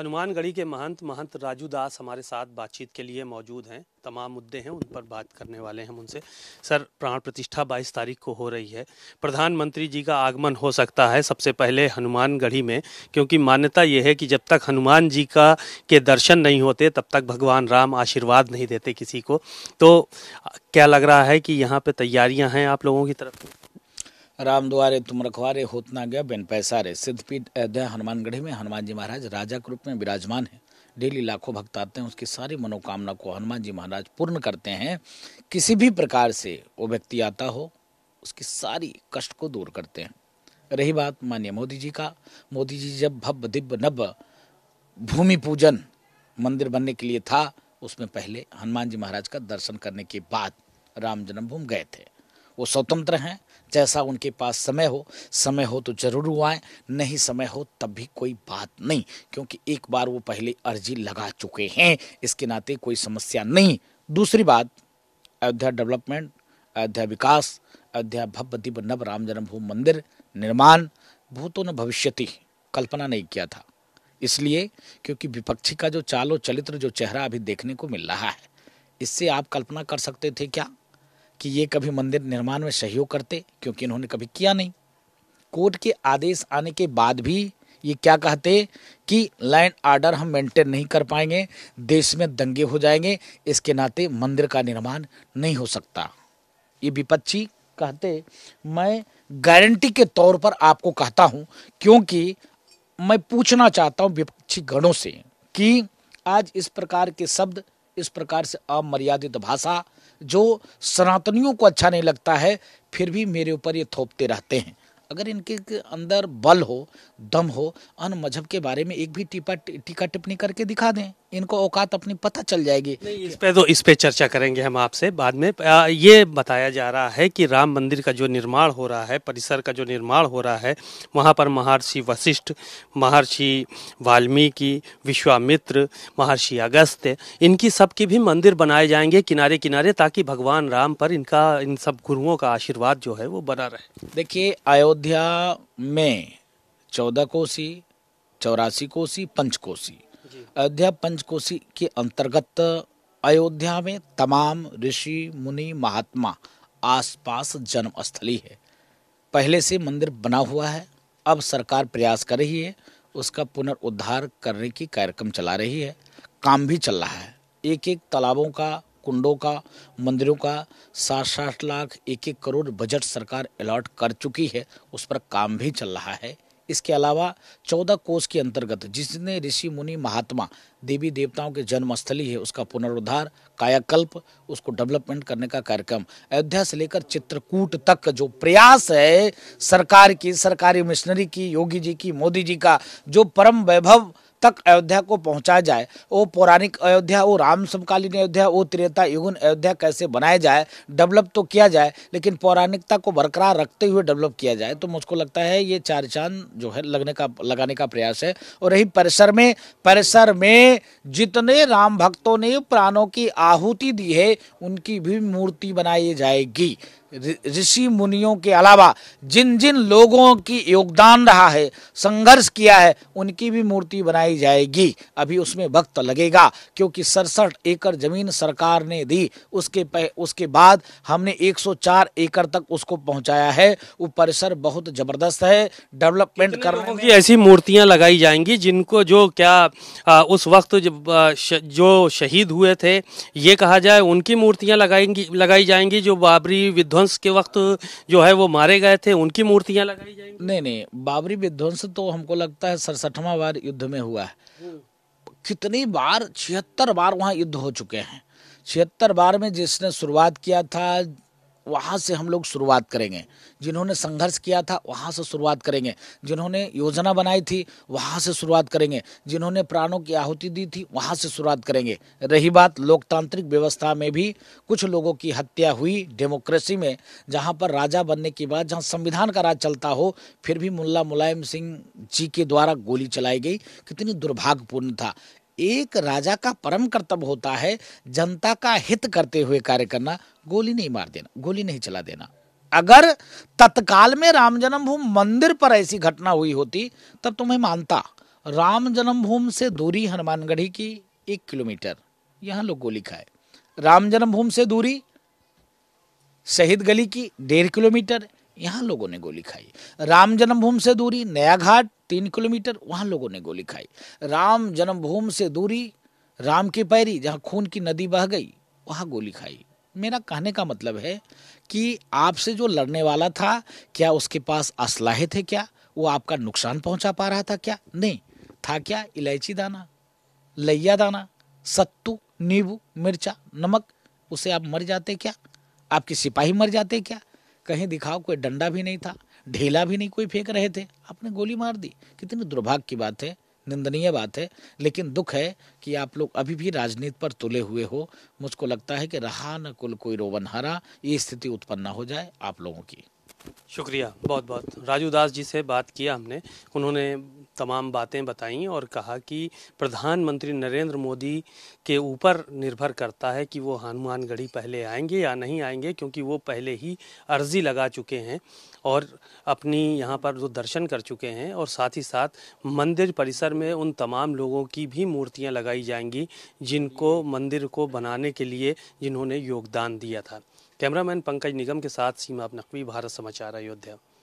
हनुमानगढ़ी के महंत महंत राजू दास हमारे साथ बातचीत के लिए मौजूद हैं तमाम मुद्दे हैं उन पर बात करने वाले हैं हम उनसे सर प्राण प्रतिष्ठा 22 तारीख को हो रही है प्रधानमंत्री जी का आगमन हो सकता है सबसे पहले हनुमानगढ़ी में क्योंकि मान्यता यह है कि जब तक हनुमान जी का के दर्शन नहीं होते तब तक भगवान राम आशीर्वाद नहीं देते किसी को तो क्या लग रहा है कि यहाँ पर तैयारियाँ हैं आप लोगों की तरफ राम द्वारे तुम रखवारे होतना गया बेन पैसारे सिद्धपीठ अयोध्या हनुमानगढ़ी में हनुमान जी महाराज राजा के रूप में विराजमान है डेली लाखों भक्त आते हैं उसकी सारी मनोकामना को हनुमान जी महाराज पूर्ण करते हैं किसी भी प्रकार से वो व्यक्ति आता हो उसकी सारी कष्ट को दूर करते हैं रही बात मान्य मोदी जी का मोदी जी जब भव्य दिव्य नभ भूमि पूजन मंदिर बनने के लिए था उसमें पहले हनुमान जी महाराज का दर्शन करने के बाद राम जन्मभूमि गए थे वो स्वतंत्र हैं जैसा उनके पास समय हो समय हो तो जरूर वो आए नहीं समय हो तब भी कोई बात नहीं क्योंकि एक बार वो पहले अर्जी लगा चुके हैं इसके नाते कोई समस्या नहीं दूसरी बात अयोध्या डेवलपमेंट अयोध्या विकास अयोध्या भव्य दिव्य नव राम जन्मभूमि मंदिर निर्माण भूतों ने भविष्यति कल्पना नहीं किया था इसलिए क्योंकि विपक्षी का जो चालो चरित्र जो चेहरा अभी देखने को मिल रहा है इससे आप कल्पना कर सकते थे क्या कि ये कभी मंदिर निर्माण में सहयोग करते क्योंकि इन्होंने कभी किया नहीं कोर्ट के आदेश आने के बाद भी ये क्या कहते कि लैंड आर्डर हम मेंटेन नहीं कर पाएंगे देश में दंगे हो जाएंगे इसके नाते मंदिर का निर्माण नहीं हो सकता ये विपक्षी कहते मैं गारंटी के तौर पर आपको कहता हूँ क्योंकि मैं पूछना चाहता हूँ विपक्षी गणों से कि आज इस प्रकार के शब्द इस प्रकार से अमर्यादित भाषा जो सनातनियों को अच्छा नहीं लगता है फिर भी मेरे ऊपर ये थोपते रहते हैं अगर इनके अंदर बल हो दम हो अन मजहब के बारे में एक भी टीपा टीका टिप्पणी करके दिखा दें इनको औकात अपनी पता चल जाएगी इस पे तो इस पे चर्चा करेंगे हम आपसे बाद में आ, ये बताया जा रहा है कि राम मंदिर का जो निर्माण हो रहा है परिसर का जो निर्माण हो रहा है वहाँ पर महर्षि वशिष्ठ महर्षि वाल्मीकि विश्वामित्र महर्षि अगस्त इनकी सबकी भी मंदिर बनाए जाएंगे किनारे किनारे ताकि भगवान राम पर इनका इन सब गुरुओं का आशीर्वाद जो है वो बना रहे देखिए अयोध्या अयोध्या में चौदह कोसी चौरासी कोसी पंचकोसी अयोध्या पंचकोसी के अंतर्गत अयोध्या में तमाम ऋषि मुनि महात्मा आसपास जन्मस्थली है पहले से मंदिर बना हुआ है अब सरकार प्रयास कर रही है उसका पुनर्उद्धार करने की कार्यक्रम चला रही है काम भी चल रहा है एक एक तालाबों का कुंडों का मंदिरों का साठ साठ लाख एक एक करोड़ बजट सरकार अलॉट कर चुकी है उस पर काम भी चल रहा है इसके अलावा चौदह कोष के अंतर्गत जिसने ऋषि मुनि महात्मा देवी देवताओं के जन्मस्थली है उसका पुनरुद्धार कायाकल्प उसको डेवलपमेंट करने का कार्यक्रम अयोध्या से लेकर चित्रकूट तक जो प्रयास है सरकार की सरकारी मिशनरी की योगी जी की मोदी जी का जो परम वैभव तक अयोध्या को पहुंचा जाए वो पौराणिक अयोध्या वो राम समकालीन अयोध्या वो त्रेता युगन अयोध्या कैसे बनाया जाए डेवलप तो किया जाए लेकिन पौराणिकता को बरकरार रखते हुए डेवलप किया जाए तो मुझको लगता है ये चार चांद जो है लगने का लगाने का प्रयास है और यही परिसर में परिसर में जितने राम भक्तों ने प्राणों की आहुति दी है उनकी भी मूर्ति बनाई जाएगी ऋषि मुनियों के अलावा जिन जिन लोगों की योगदान रहा है संघर्ष किया है उनकी भी मूर्ति बनाई जाएगी अभी उसमें वक्त लगेगा क्योंकि सड़सठ एकड़ ज़मीन सरकार ने दी उसके पह, उसके बाद हमने 104 एकड़ तक उसको पहुंचाया है वो परिसर बहुत ज़बरदस्त है डेवलपमेंट कर ऐसी मूर्तियाँ लगाई जाएंगी जिनको जो क्या आ, उस वक्त जब आ, श, जो शहीद हुए थे ये कहा जाए उनकी मूर्तियाँ लगाएंगी लगाई जाएंगी जो बाबरी विध्वंस विध्वंस के वक्त जो है वो मारे गए थे उनकी मूर्तियां लगाई जाएंगी नहीं नहीं बाबरी विध्वंस तो हमको लगता है सड़सठवा बार युद्ध में हुआ है कितनी बार छिहत्तर बार वहाँ युद्ध हो चुके हैं छिहत्तर बार में जिसने शुरुआत किया था वहाँ से हम लोग शुरुआत करेंगे जिन्होंने संघर्ष किया था वहाँ से शुरुआत करेंगे जिन्होंने योजना बनाई थी वहाँ से शुरुआत करेंगे जिन्होंने प्राणों की आहुति दी थी वहाँ से शुरुआत करेंगे रही बात लोकतांत्रिक व्यवस्था में भी कुछ लोगों की हत्या हुई डेमोक्रेसी में जहाँ पर राजा बनने के बाद जहाँ संविधान का राज चलता हो फिर भी मुला मुलायम सिंह जी के द्वारा गोली चलाई गई कितनी दुर्भाग्यपूर्ण था एक राजा का परम कर्तव्य होता है जनता का हित करते हुए कार्य करना गोली नहीं मार देना गोली नहीं चला देना अगर तत्काल में राम जन्मभूमि मंदिर पर ऐसी घटना हुई होती तब तुम्हें तो मानता राम जन्मभूमि से दूरी हनुमानगढ़ी की एक किलोमीटर यहां लोग गोली खाए राम जन्मभूमि से दूरी शहीद गली की डेढ़ किलोमीटर यहाँ लोगों ने गोली खाई राम जन्मभूमि से दूरी नया घाट तीन किलोमीटर वहाँ लोगों ने गोली खाई राम जन्मभूमि से दूरी राम की पैरी जहाँ खून की नदी बह गई वहाँ गोली खाई मेरा कहने का मतलब है कि आपसे जो लड़ने वाला था क्या उसके पास असलाहे थे क्या वो आपका नुकसान पहुंचा पा रहा था क्या नहीं था क्या इलायची दाना लैया दाना सत्तू नींबू मिर्चा नमक उसे आप मर जाते क्या आपके सिपाही मर जाते क्या कहीं दिखाओ कोई डंडा भी नहीं था ढेला भी नहीं कोई फेंक रहे थे आपने गोली मार दी कितनी दुर्भाग्य की बात है निंदनीय बात है लेकिन दुख है कि आप लोग अभी भी राजनीति पर तुले हुए हो मुझको लगता है कि रहा न कुल कोई रोवन हरा ये स्थिति उत्पन्न हो जाए आप लोगों की शुक्रिया बहुत बहुत राजू दास जी से बात किया हमने उन्होंने तमाम बातें बताई और कहा कि प्रधानमंत्री नरेंद्र मोदी के ऊपर निर्भर करता है कि वो हनुमानगढ़ी पहले आएंगे या नहीं आएंगे क्योंकि वो पहले ही अर्जी लगा चुके हैं और अपनी यहाँ पर जो दर्शन कर चुके हैं और साथ ही साथ मंदिर परिसर में उन तमाम लोगों की भी मूर्तियाँ लगाई जाएंगी जिनको मंदिर को बनाने के लिए जिन्होंने योगदान दिया था कैमरामैन पंकज निगम के साथ सीमा नकवी भारत समाचार अयोध्या